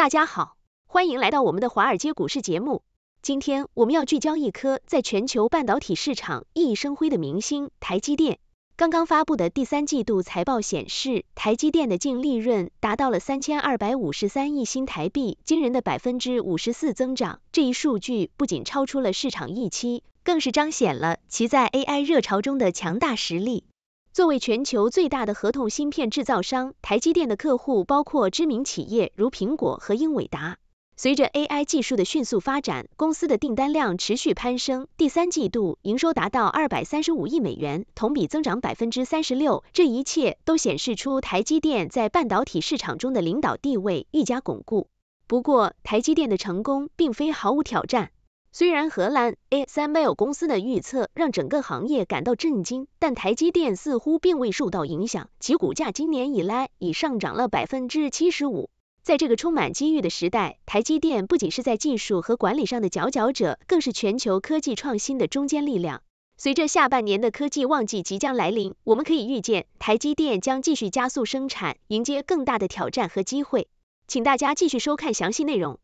大家好，欢迎来到我们的华尔街股市节目。今天我们要聚焦一颗在全球半导体市场熠熠生辉的明星——台积电。刚刚发布的第三季度财报显示，台积电的净利润达到了三千二百五十三亿新台币，惊人的百分之五十四增长。这一数据不仅超出了市场预期，更是彰显了其在 AI 热潮中的强大实力。作为全球最大的合同芯片制造商，台积电的客户包括知名企业如苹果和英伟达。随着 AI 技术的迅速发展，公司的订单量持续攀升。第三季度营收达到235亿美元，同比增长百分之三十六。这一切都显示出台积电在半导体市场中的领导地位愈加巩固。不过，台积电的成功并非毫无挑战。虽然荷兰 ASML 公司的预测让整个行业感到震惊，但台积电似乎并未受到影响，其股价今年以来已上涨了百分之七十五。在这个充满机遇的时代，台积电不仅是在技术和管理上的佼佼者，更是全球科技创新的中坚力量。随着下半年的科技旺季即将来临，我们可以预见，台积电将继续加速生产，迎接更大的挑战和机会。请大家继续收看详细内容。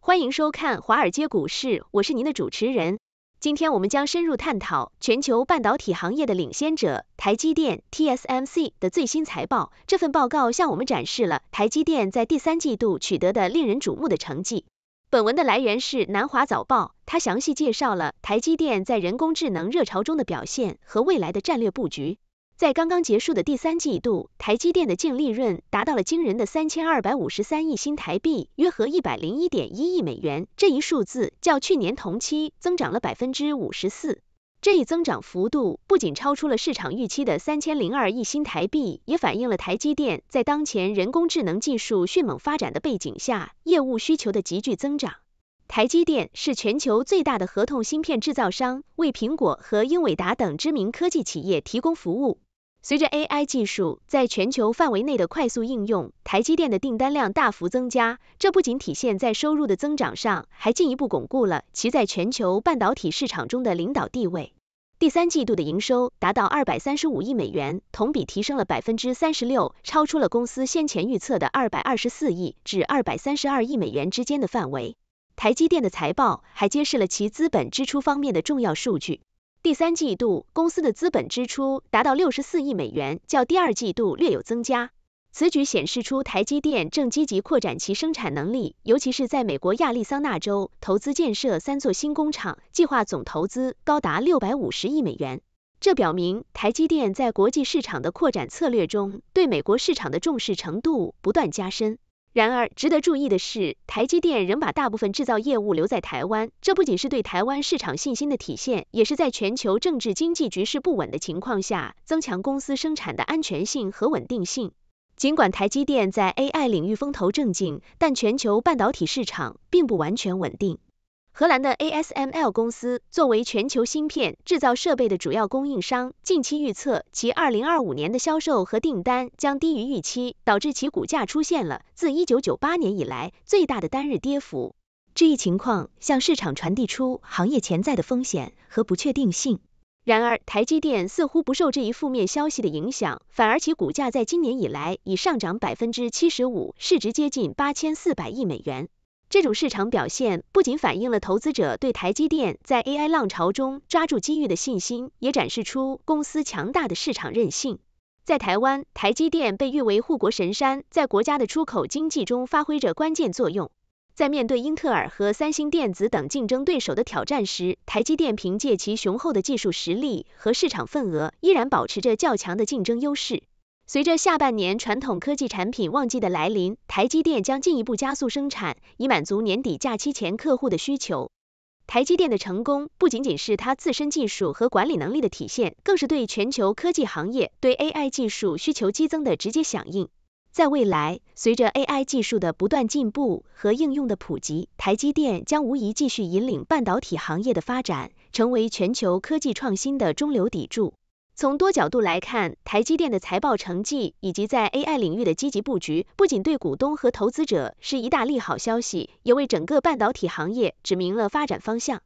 欢迎收看《华尔街股市》，我是您的主持人。今天，我们将深入探讨全球半导体行业的领先者台积电 （TSMC） 的最新财报。这份报告向我们展示了台积电在第三季度取得的令人瞩目的成绩。本文的来源是《南华早报》，它详细介绍了台积电在人工智能热潮中的表现和未来的战略布局。在刚刚结束的第三季度，台积电的净利润达到了惊人的三千二百五十三亿新台币，约合一百零一点一亿美元。这一数字较去年同期增长了百分之五十四。这一增长幅度不仅超出了市场预期的三千零二亿新台币，也反映了台积电在当前人工智能技术迅猛发展的背景下，业务需求的急剧增长。台积电是全球最大的合同芯片制造商，为苹果和英伟达等知名科技企业提供服务。随着 AI 技术在全球范围内的快速应用，台积电的订单量大幅增加。这不仅体现在收入的增长上，还进一步巩固了其在全球半导体市场中的领导地位。第三季度的营收达到235亿美元，同比提升了36%，超出了公司先前预测的224亿至232亿美元之间的范围。台积电的财报还揭示了其资本支出方面的重要数据。第三季度，公司的资本支出达到六十四亿美元，较第二季度略有增加。此举显示出台积电正积极扩展其生产能力，尤其是在美国亚利桑那州投资建设三座新工厂，计划总投资高达六百五十亿美元。这表明台积电在国际市场的扩展策略中，对美国市场的重视程度不断加深。然而，值得注意的是，台积电仍把大部分制造业务留在台湾。这不仅是对台湾市场信心的体现，也是在全球政治经济局势不稳的情况下，增强公司生产的安全性和稳定性。尽管台积电在 AI 领域风头正劲，但全球半导体市场并不完全稳定。荷兰的 ASML 公司作为全球芯片制造设备的主要供应商，近期预测其二零二五年的销售和订单将低于预期，导致其股价出现了自一九九八年以来最大的单日跌幅。这一情况向市场传递出行业潜在的风险和不确定性。然而，台积电似乎不受这一负面消息的影响，反而其股价在今年以来已上涨百分之七十五，市值接近八千四百亿美元。这种市场表现不仅反映了投资者对台积电在 AI 浪潮中抓住机遇的信心，也展示出公司强大的市场韧性。在台湾，台积电被誉为护国神山，在国家的出口经济中发挥着关键作用。在面对英特尔和三星电子等竞争对手的挑战时，台积电凭借其雄厚的技术实力和市场份额，依然保持着较强的竞争优势。随着下半年传统科技产品旺季的来临，台积电将进一步加速生产，以满足年底假期前客户的需求。台积电的成功不仅仅是它自身技术和管理能力的体现，更是对全球科技行业对 AI 技术需求激增的直接响应。在未来，随着 AI 技术的不断进步和应用的普及，台积电将无疑继续引领半导体行业的发展，成为全球科技创新的中流砥柱。从多角度来看，台积电的财报成绩以及在 AI 领域的积极布局，不仅对股东和投资者是一大利好消息，也为整个半导体行业指明了发展方向。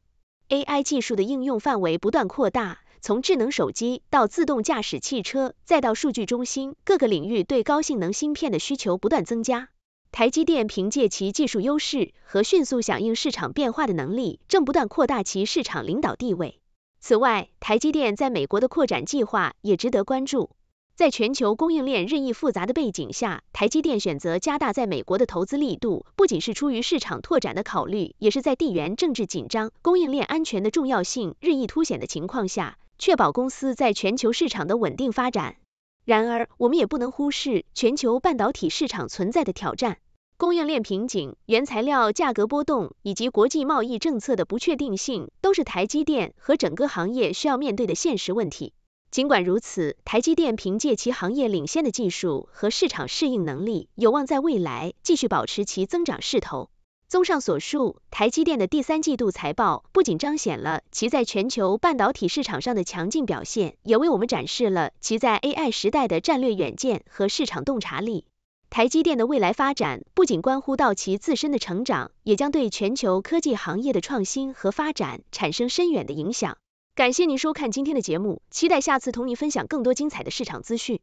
AI 技术的应用范围不断扩大，从智能手机到自动驾驶汽车，再到数据中心，各个领域对高性能芯片的需求不断增加。台积电凭借其技术优势和迅速响应市场变化的能力，正不断扩大其市场领导地位。此外，台积电在美国的扩展计划也值得关注。在全球供应链日益复杂的背景下，台积电选择加大在美国的投资力度，不仅是出于市场拓展的考虑，也是在地缘政治紧张、供应链安全的重要性日益凸显的情况下，确保公司在全球市场的稳定发展。然而，我们也不能忽视全球半导体市场存在的挑战。供应链瓶颈、原材料价格波动以及国际贸易政策的不确定性，都是台积电和整个行业需要面对的现实问题。尽管如此，台积电凭借其行业领先的技术和市场适应能力，有望在未来继续保持其增长势头。综上所述，台积电的第三季度财报不仅彰显了其在全球半导体市场上的强劲表现，也为我们展示了其在 AI 时代的战略远见和市场洞察力。台积电的未来发展不仅关乎到其自身的成长，也将对全球科技行业的创新和发展产生深远的影响。感谢您收看今天的节目，期待下次同您分享更多精彩的市场资讯。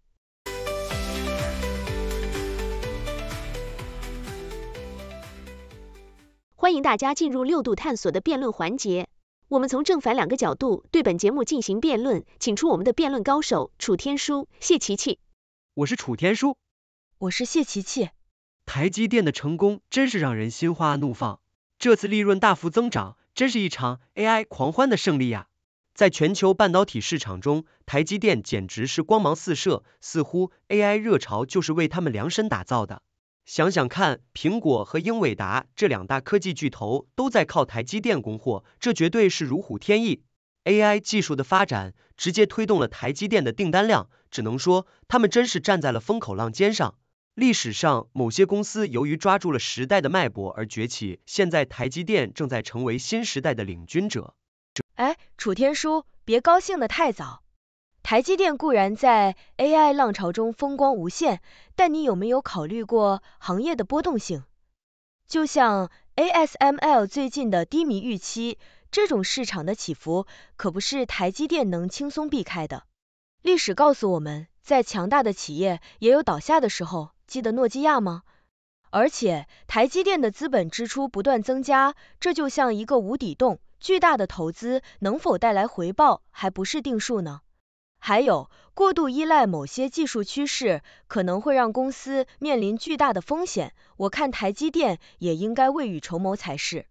欢迎大家进入六度探索的辩论环节，我们从正反两个角度对本节目进行辩论，请出我们的辩论高手楚天舒、谢琪琪。我是楚天舒。我是谢琪琪，台积电的成功真是让人心花怒放。这次利润大幅增长，真是一场 AI 狂欢的胜利呀！在全球半导体市场中，台积电简直是光芒四射，似乎 AI 热潮就是为他们量身打造的。想想看，苹果和英伟达这两大科技巨头都在靠台积电供货，这绝对是如虎添翼。AI 技术的发展直接推动了台积电的订单量，只能说他们真是站在了风口浪尖上。历史上某些公司由于抓住了时代的脉搏而崛起，现在台积电正在成为新时代的领军者。哎，楚天舒，别高兴的太早。台积电固然在 AI 浪潮中风光无限，但你有没有考虑过行业的波动性？就像 ASML 最近的低迷预期，这种市场的起伏可不是台积电能轻松避开的。历史告诉我们，在强大的企业也有倒下的时候。记得诺基亚吗？而且台积电的资本支出不断增加，这就像一个无底洞，巨大的投资能否带来回报还不是定数呢。还有过度依赖某些技术趋势，可能会让公司面临巨大的风险。我看台积电也应该未雨绸缪才是。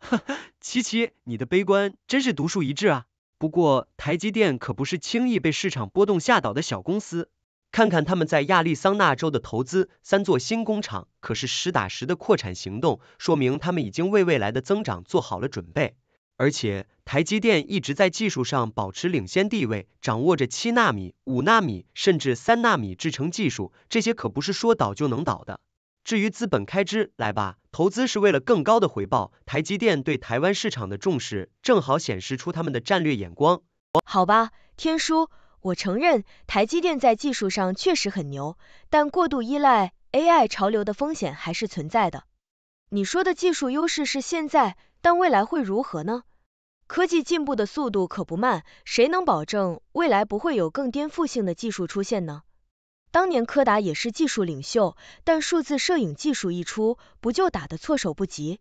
哈哈，七七，你的悲观真是独树一帜啊。不过台积电可不是轻易被市场波动吓倒的小公司。看看他们在亚利桑那州的投资，三座新工厂可是实打实的扩产行动，说明他们已经为未来的增长做好了准备。而且，台积电一直在技术上保持领先地位，掌握着七纳米、五纳米甚至三纳米制程技术，这些可不是说倒就能倒的。至于资本开支，来吧，投资是为了更高的回报。台积电对台湾市场的重视，正好显示出他们的战略眼光。好吧，天叔。我承认台积电在技术上确实很牛，但过度依赖 AI 潮流的风险还是存在的。你说的技术优势是现在，但未来会如何呢？科技进步的速度可不慢，谁能保证未来不会有更颠覆性的技术出现呢？当年柯达也是技术领袖，但数字摄影技术一出，不就打得措手不及？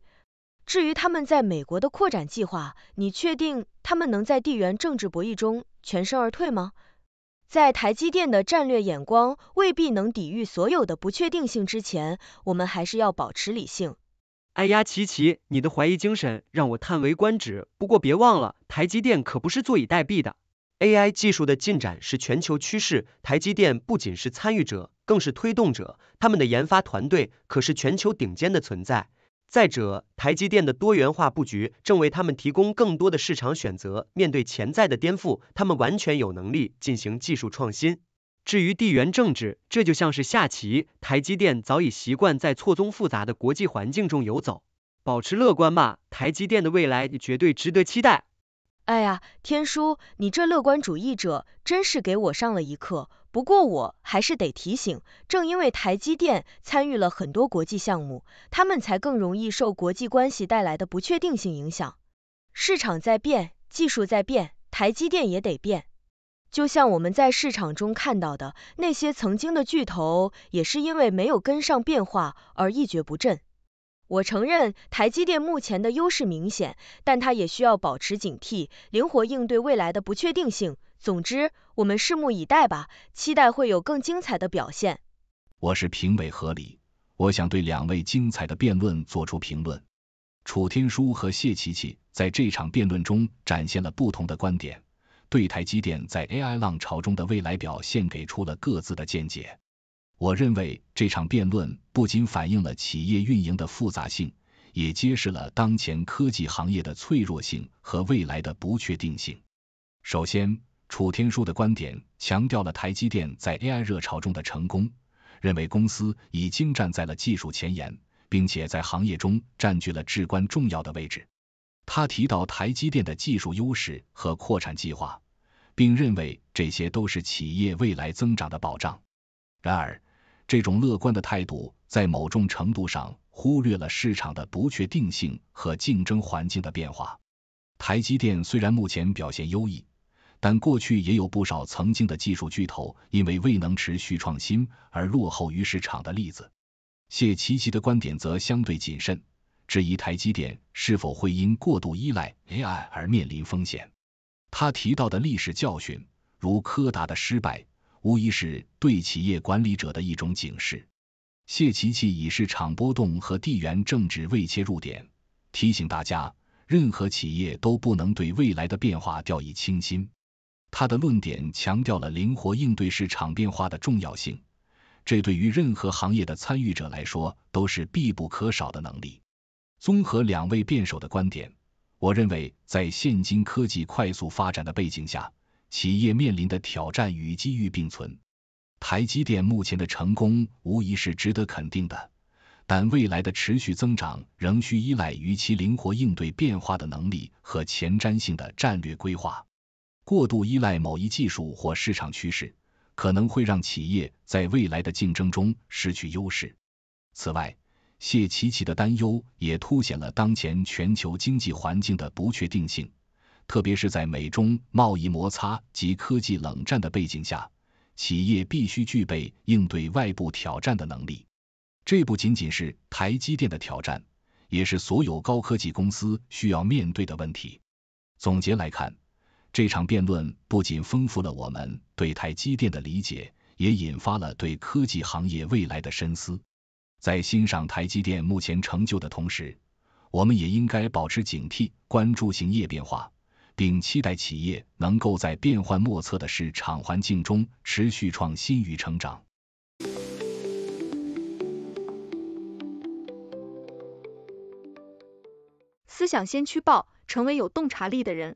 至于他们在美国的扩展计划，你确定他们能在地缘政治博弈中全身而退吗？在台积电的战略眼光未必能抵御所有的不确定性之前，我们还是要保持理性。哎呀，琪琪，你的怀疑精神让我叹为观止。不过别忘了，台积电可不是坐以待毙的。AI 技术的进展是全球趋势，台积电不仅是参与者，更是推动者。他们的研发团队可是全球顶尖的存在。再者，台积电的多元化布局正为他们提供更多的市场选择。面对潜在的颠覆，他们完全有能力进行技术创新。至于地缘政治，这就像是下棋，台积电早已习惯在错综复杂的国际环境中游走，保持乐观吧。台积电的未来绝对值得期待。哎呀，天叔，你这乐观主义者真是给我上了一课。不过我还是得提醒，正因为台积电参与了很多国际项目，他们才更容易受国际关系带来的不确定性影响。市场在变，技术在变，台积电也得变。就像我们在市场中看到的，那些曾经的巨头也是因为没有跟上变化而一蹶不振。我承认台积电目前的优势明显，但它也需要保持警惕，灵活应对未来的不确定性。总之，我们拭目以待吧，期待会有更精彩的表现。我是评委何理，我想对两位精彩的辩论做出评论。楚天舒和谢琪琪在这场辩论中展现了不同的观点，对台积电在 AI 浪潮中的未来表现给出了各自的见解。我认为这场辩论不仅反映了企业运营的复杂性，也揭示了当前科技行业的脆弱性和未来的不确定性。首先，楚天舒的观点强调了台积电在 AI 热潮中的成功，认为公司已经站在了技术前沿，并且在行业中占据了至关重要的位置。他提到台积电的技术优势和扩产计划，并认为这些都是企业未来增长的保障。然而，这种乐观的态度在某种程度上忽略了市场的不确定性和竞争环境的变化。台积电虽然目前表现优异，但过去也有不少曾经的技术巨头因为未能持续创新而落后于市场的例子。谢奇奇的观点则相对谨慎，质疑台积电是否会因过度依赖 AI 而面临风险。他提到的历史教训，如柯达的失败，无疑是对企业管理者的一种警示。谢奇奇以市场波动和地缘政治为切入点，提醒大家，任何企业都不能对未来的变化掉以轻心。他的论点强调了灵活应对市场变化的重要性，这对于任何行业的参与者来说都是必不可少的能力。综合两位辩手的观点，我认为在现今科技快速发展的背景下，企业面临的挑战与机遇并存。台积电目前的成功无疑是值得肯定的，但未来的持续增长仍需依赖于其灵活应对变化的能力和前瞻性的战略规划。过度依赖某一技术或市场趋势，可能会让企业在未来的竞争中失去优势。此外，谢奇奇的担忧也凸显了当前全球经济环境的不确定性，特别是在美中贸易摩擦及科技冷战的背景下，企业必须具备应对外部挑战的能力。这不仅仅是台积电的挑战，也是所有高科技公司需要面对的问题。总结来看。这场辩论不仅丰富了我们对台积电的理解，也引发了对科技行业未来的深思。在欣赏台积电目前成就的同时，我们也应该保持警惕，关注行业变化，并期待企业能够在变幻莫测的市场环境中持续创新与成长。思想先驱报，成为有洞察力的人。